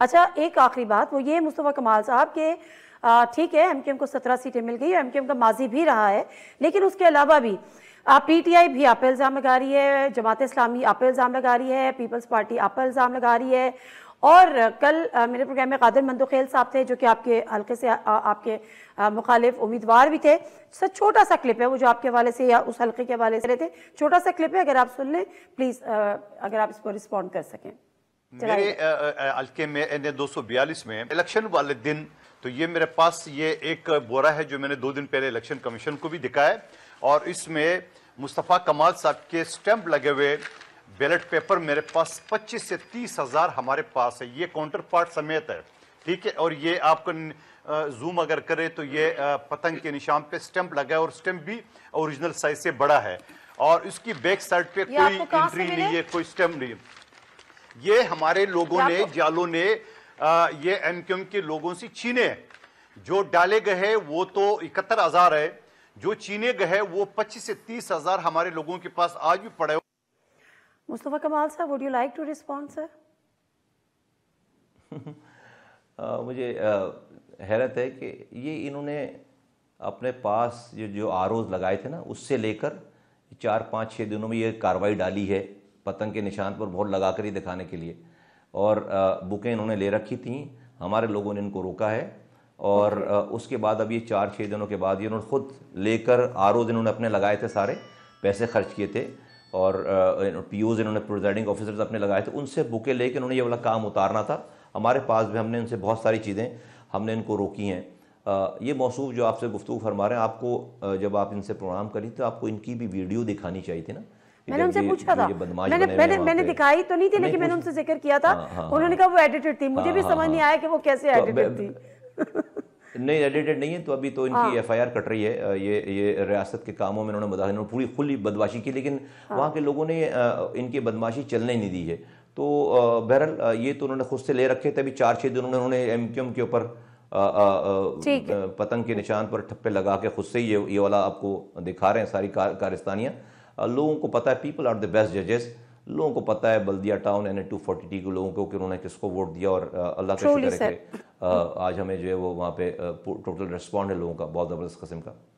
अच्छा एक आखिरी बात वो ये मुस्तफ़ा कमाल साहब के ठीक है एम को सत्रह सीटें मिल गई एम का माजी भी रहा है लेकिन उसके अलावा भी पी टी आई भी आप इल्ज़ाम लगा रही है जमात इस्लामी आप इल्ज़ाम लगा रही है पीपल्स पार्टी आप इल्ज़ाम लगा रही है और कल आ, मेरे प्रोग्राम में कादिर मंदोखेल साहब थे जो कि आपके हल्के से आ, आपके मुखालिफ उम्मीदवार भी थे सर छोटा सा क्लिप है वो जो आपके हवाले से या उस हल्के के हवाले से रहे थे छोटा सा क्लिप है अगर आप सुन लें प्लीज़ अगर आप इसको रिस्पॉन्ड कर सकें मेरे हल्के में दो सौ बयालीस में इलेक्शन वाले दिन तो ये मेरे पास ये एक बोरा है जो मैंने दो दिन पहले इलेक्शन कमीशन को भी दिखाया और इसमें मुस्तफ़ा कमाल साहब के स्टैंप लगे हुए बैलेट पेपर मेरे पास पच्चीस से तीस हज़ार हमारे पास है ये काउंटर पार्ट समेत है ठीक है और ये आपको जूम अगर करें तो ये पतंग के निशान पे स्टैंप लगा है और स्टैंप भी ओरिजिनल साइज से बड़ा है और इसकी बैक साइड पे कोई एंट्री नहीं है कोई स्टैम्प नहीं है ये हमारे लोगों ने जालों ने ये ये एमक्यूएम के लोगों से छीने जो डाले गए हैं वो तो इकहत्तर हजार है जो छीने गए हैं वो पच्चीस से तीस हजार हमारे लोगों के पास आज भी पड़े Mustafa Kamal sahab would you like to respond sir मुझे हैरत है कि ये इन्होंने अपने पास जो जो आरोज लगाए थे ना उससे लेकर चार पाँच छः दिनों में ये कार्रवाई डाली है पतंग के निशान पर बहुत लगा कर ही दिखाने के लिए और बुकें इन्होंने ले रखी थी हमारे लोगों ने इनको रोका है और उसके बाद अब ये चार छः दिनों के बाद ये इन्होंने खुद लेकर आर ओज इन्होंने अपने लगाए थे सारे पैसे खर्च किए थे और पी ओज इन्होंने प्रिजाइडिंग ऑफिसर्स अपने लगाए थे उनसे बुके लेके उन्होंने ये वाला काम उतारना था हमारे पास भी हमने इनसे बहुत सारी चीज़ें हमने इनको रोकी हैं ये मौसू जो आपसे गुफ्तु फरमा रहे हैं आपको जब आप इनसे प्रोग्राम करी तो आपको इनकी भी वीडियो दिखानी चाहिए थी ना मैंने उनसे पूछा था मैंने मैंने मैंने दिखाई तो नहीं थी लेकिन मैंने उनसे जिक्र किया था हाँ, हाँ, उन्होंने हाँ। कहा वो एडिटेड थी मुझे भी समझ नहीं आया कि वो कैसे एडिटेड तो थी नहीं एडिटेड नहीं है तो अभी तो इनकी एफ आई कट रही है ये ये रियासत के कामों में उन्होंने बताया उन्होंने पूरी खुली बदमाशी की लेकिन हाँ। वहाँ के लोगों ने इनकी बदमाशी चलने नहीं दी है तो बहरहाल ये तो उन्होंने खुद से ले रखे थे अभी चार छः दिन उन्होंने एम क्यू एम के ऊपर पतंग के निशान पर ठप्पे लगा के खुद से ये ये वाला आपको दिखा रहे हैं सारी कारिस्तानियाँ लोगों को पता है पीपल आर द बेस्ट जजेस लोगों को पता है Baldia town N A two forty टी के लोगों को कि उन्होंने किसको वोट दिया और अल्लाह का शुक्र है आज हमें जो है वो वहाँ पे टोटल रिस्पॉन्ड है लोगों का बहुत ज़बरदस्त कस्म का